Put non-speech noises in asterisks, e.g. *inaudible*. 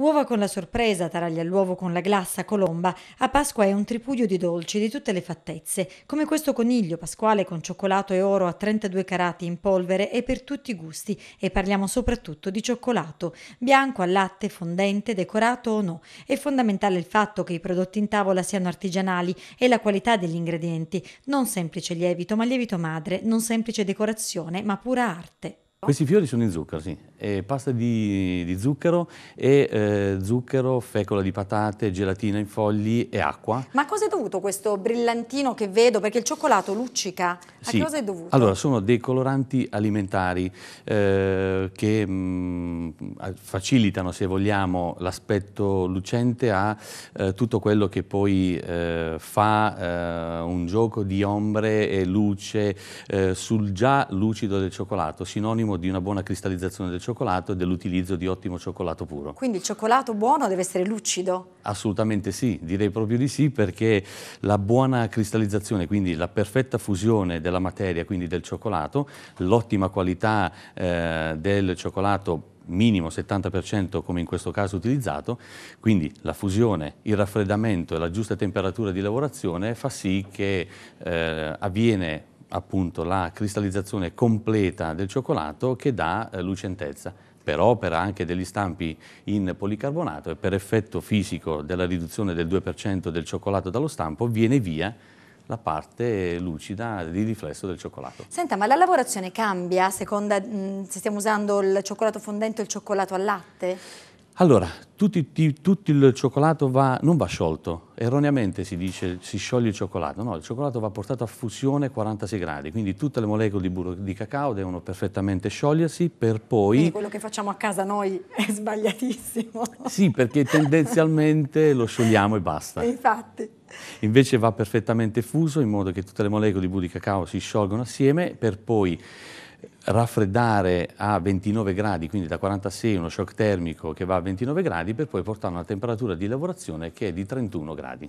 Uova con la sorpresa, taraglia all'uovo con la glassa, colomba. A Pasqua è un tripudio di dolci di tutte le fattezze, come questo coniglio pasquale con cioccolato e oro a 32 carati in polvere e per tutti i gusti, e parliamo soprattutto di cioccolato, bianco al latte, fondente, decorato o no. È fondamentale il fatto che i prodotti in tavola siano artigianali e la qualità degli ingredienti, non semplice lievito ma lievito madre, non semplice decorazione ma pura arte. Questi fiori sono in zucchero, sì, e pasta di, di, zucchero e eh, zucchero, fecola di patate, gelatina in fogli e acqua. Ma a cosa è dovuto questo brillantino che vedo? Perché il cioccolato luccica, sì. a cosa è dovuto? Allora, sono dei coloranti alimentari eh, che mh, mm, facilitano, se vogliamo, l'aspetto lucente a eh, tutto quello che poi eh, fa eh, un gioco di ombre e luce eh, sul già lucido del cioccolato, sinonimo massimo di una buona cristallizzazione del cioccolato e dell'utilizzo di ottimo cioccolato puro. Quindi il cioccolato buono deve essere lucido? Assolutamente sì, direi proprio di sì perché la buona cristallizzazione, quindi la perfetta fusione della materia, quindi del cioccolato, l'ottima qualità eh, del cioccolato minimo 70% come in questo caso utilizzato, quindi la fusione, il raffreddamento e la giusta temperatura di lavorazione fa sì che eh, avviene appunto la cristallizzazione completa del cioccolato che dà eh, lucentezza per opera anche degli stampi in policarbonato e per effetto fisico della riduzione del 2% del cioccolato dallo stampo viene via la parte lucida di riflesso del cioccolato. Senta, ma la lavorazione cambia a seconda mh, se stiamo usando il cioccolato fondente o il cioccolato al latte? Allora, tutti, tutto il cioccolato va, non va sciolto, erroneamente si dice si scioglie il cioccolato, no, il cioccolato va portato a fusione a 46 gradi, quindi tutte le molecole di burro di cacao devono perfettamente sciogliersi per poi... Quindi quello che facciamo a casa noi *laughs* è sbagliatissimo. Sì, perché tendenzialmente lo sciogliamo e basta. *laughs* Infatti. Invece va perfettamente fuso in modo che tutte le molecole di burro di cacao si sciolgono assieme per poi raffreddare a 29 gradi, quindi da 46 uno shock termico che va a 29 gradi per poi portare a una temperatura di lavorazione che è di 31 gradi.